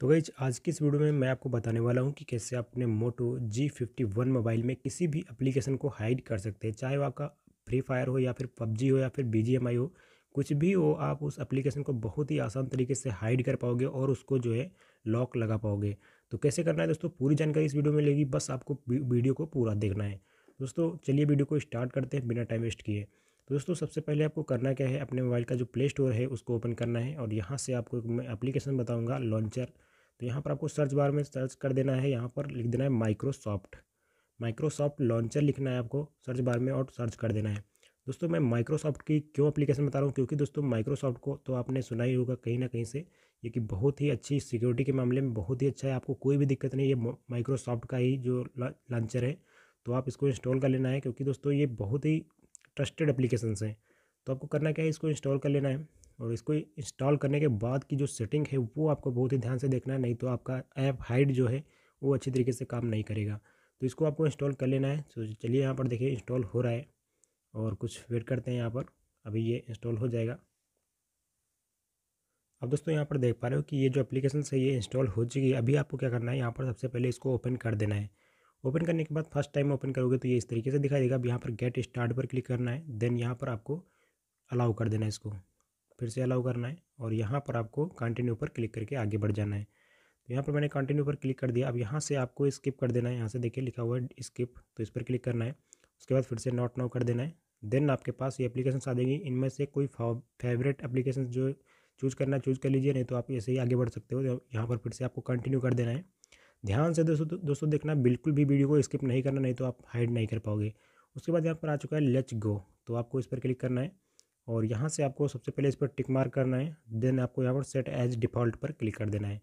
तो गई आज की इस वीडियो में मैं आपको बताने वाला हूं कि कैसे आप अपने Moto G fifty one mobile में किसी भी एप्लीकेशन को हाइड कर सकते हैं चाहे वो आपका फ्री फायर हो या फिर पबजी हो या फिर बी हो कुछ भी हो आप उस एप्लीकेशन को बहुत ही आसान तरीके से हाइड कर पाओगे और उसको जो है लॉक लगा पाओगे तो कैसे करना है दोस्तों पूरी जानकारी इस वीडियो में लेगी बस आपको वीडियो को पूरा देखना है दोस्तों चलिए वीडियो को स्टार्ट करते हैं बिना टाइम वेस्ट किए तो दोस्तों सबसे पहले आपको करना क्या है अपने मोबाइल का जो प्ले स्टोर है उसको ओपन करना है और यहाँ से आपको मैं अप्लीकेशन बताऊँगा लॉन्चर तो यहाँ पर आपको सर्च बार में सर्च कर देना है यहाँ पर लिख देना है माइक्रोसॉफ्ट माइक्रोसॉफ्ट लॉन्चर लिखना है आपको सर्च बार में और सर्च कर देना है दोस्तों मैं माइक्रोसॉफ्ट की क्यों एप्लीकेशन बता रहा हूँ क्योंकि दोस्तों माइक्रोसॉफ्ट को तो आपने सुना ही होगा कहीं ना कहीं से ये कि बहुत ही अच्छी सिक्योरिटी के मामले में बहुत ही अच्छा है आपको कोई भी दिक्कत नहीं ये माइक्रोसॉफ्ट का ही जो लॉन्चर है तो आप इसको इंस्टॉल कर लेना है क्योंकि दोस्तों ये बहुत ही ट्रस्टेड अप्लीकेशन हैं तो आपको करना क्या है इसको इंस्टॉल कर लेना है और इसको इंस्टॉल करने के बाद की जो सेटिंग है वो आपको बहुत ही ध्यान से देखना है नहीं तो आपका ऐप हाइड जो है वो अच्छी तरीके से काम नहीं करेगा तो इसको आपको इंस्टॉल कर लेना है तो चलिए यहाँ पर देखिए इंस्टॉल हो रहा है और कुछ वेट करते हैं यहाँ पर अभी ये इंस्टॉल हो जाएगा अब दोस्तों यहाँ पर देख पा रहे हो कि ये जो एप्लीकेशन है ये इंस्टॉल हो चुकी है अभी आपको क्या करना है यहाँ पर सबसे पहले इसको ओपन कर देना है ओपन करने के बाद फर्स्ट टाइम ओपन करोगे तो ये इस तरीके से दिखाई देगा अब यहाँ पर गेट स्टार्ट पर क्लिक करना है देन यहाँ पर आपको अलाउ कर देना है इसको फिर से अलाउ करना है और यहाँ पर आपको कंटिन्यू पर क्लिक करके आगे बढ़ जाना है तो यहाँ पर मैंने कंटिन्यू पर क्लिक कर दिया अब यहाँ से आपको स्किप कर देना है यहाँ से देखिए लिखा हुआ है स्किप तो इस पर क्लिक करना है उसके बाद फिर से नॉट नाउ कर देना है देन आपके पास ये एप्लीकेशन आ जाएगी इनमें से कोई फेवरेट एप्लीकेशन जो चूज़ करना चूज़ कर लीजिए नहीं तो आप ऐसे ही आगे बढ़ सकते हो तो यहाँ पर फिर से आपको कंटिन्यू कर देना है ध्यान से दोस्तों दोस्तों देखना बिल्कुल भी वीडियो को स्किप नहीं करना नहीं तो आप हाइड नहीं कर पाओगे उसके बाद यहाँ पर आ चुका है लेच गो तो आपको इस पर क्लिक करना है और यहाँ से आपको सबसे पहले इस पर टिक मार्क करना है देन आपको यहाँ पर सेट एज डिफ़ॉल्ट पर क्लिक कर देना है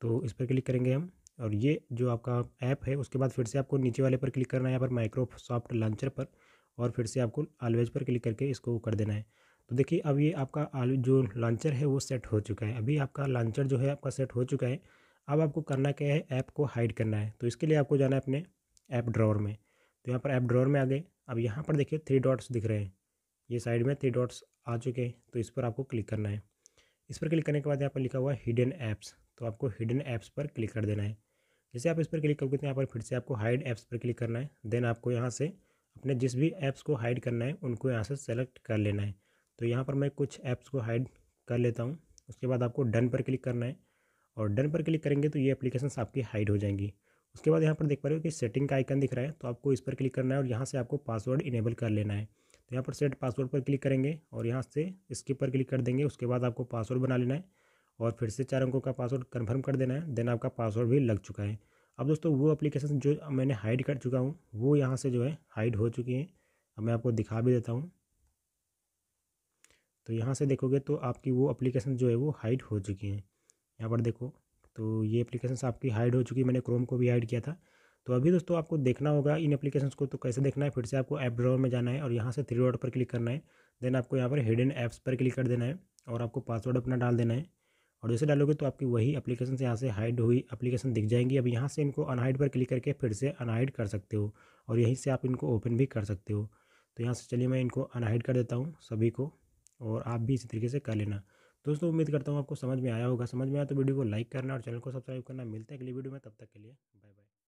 तो इस पर क्लिक करेंगे हम और ये जो आपका ऐप है उसके बाद फिर से आपको नीचे वाले पर क्लिक करना है यहाँ पर माइक्रोसॉफ्ट लॉन्चर पर और फिर से आपको आलवेज पर क्लिक करके इसको कर देना है तो देखिए अब ये आपका जो लॉन्चर है वो सेट हो चुका है अभी आपका लॉन्चर जो है आपका सेट हो चुका है अब आपको करना क्या है ऐप को हाइड करना है तो इसके लिए आपको जाना है अपने ऐप ड्रॉवर में तो यहाँ पर ऐप ड्रॉवर में आ गए अब यहाँ पर देखिए थ्री डॉट्स दिख रहे हैं ये साइड में थ्री डॉट्स आ चुके हैं तो इस पर आपको क्लिक करना है इस पर क्लिक करने के बाद यहाँ पर लिखा हुआ है हिडन ऐप्स तो आपको हिडन ऐप्स पर क्लिक कर देना है जैसे आप इस पर क्लिक करोगे तो यहाँ पर फिर से आपको हाइड ऐप्स पर क्लिक करना है देन आपको यहाँ से अपने जिस भी ऐप्स को हाइड करना है उनको यहाँ से सेलेक्ट कर लेना है तो यहाँ पर मैं कुछ ऐप्स को हाइड कर लेता हूँ उसके बाद आपको डन पर क्लिक करना है और डन पर क्लिक करेंगे तो ये एप्लीकेशन आपकी हाइड हो जाएंगी उसके बाद यहाँ पर देख पा रहे हो कि सेटिंग का आइकन दिख रहा है तो आपको इस पर क्लिक करना है और यहाँ से आपको पासवर्ड इनेबल कर लेना है तो यहाँ पर सेट पासवर्ड पर क्लिक करेंगे और यहाँ से स्किप पर क्लिक कर देंगे उसके बाद आपको पासवर्ड बना लेना है और फिर से चार अंकों का पासवर्ड कन्फर्म कर देना है देन आपका पासवर्ड भी लग चुका है अब दोस्तों वो अपलीकेशन जो मैंने हाइड कर चुका हूँ वो यहाँ से जो है हाइड हो चुकी हैं अब मैं आपको दिखा भी देता हूँ तो यहाँ से देखोगे तो आपकी वो अप्लीकेशन जो है वो हाइड हो चुकी हैं यहाँ पर देखो तो ये एप्लीकेशन आपकी हाइड हो चुकी मैंने क्रोम को भी हाइड किया था तो अभी दोस्तों आपको देखना होगा इन एप्लीकेशन को तो कैसे देखना है फिर से आपको ऐप ड्रॉवर में जाना है और यहाँ से थ्री डॉट पर क्लिक करना है देन आपको यहाँ पर हिडन ऐप्स पर क्लिक कर देना है और आपको पासवर्ड अपना डाल देना है और जैसे डालोगे तो आपकी वही एप्लीकेशन यहाँ से हाइड हुई एप्लीकेशन दिख जाएंगी अब यहाँ से इनको अनहाइड पर क्लिक करके फिर से अनहाइड कर सकते हो और यहीं से आप इनको ओपन भी कर सकते हो तो यहाँ से चलिए मैं इनको अनहाइड कर देता हूँ सभी को और आप भी इसी तरीके से कर लेना दोस्तों उम्मीद करता हूँ आपको समझ में आया होगा समझ में आया तो वीडियो को लाइक करना और चैनल को सब्सक्राइब करना मिलता है अगली वीडियो में तब तक के लिए बाय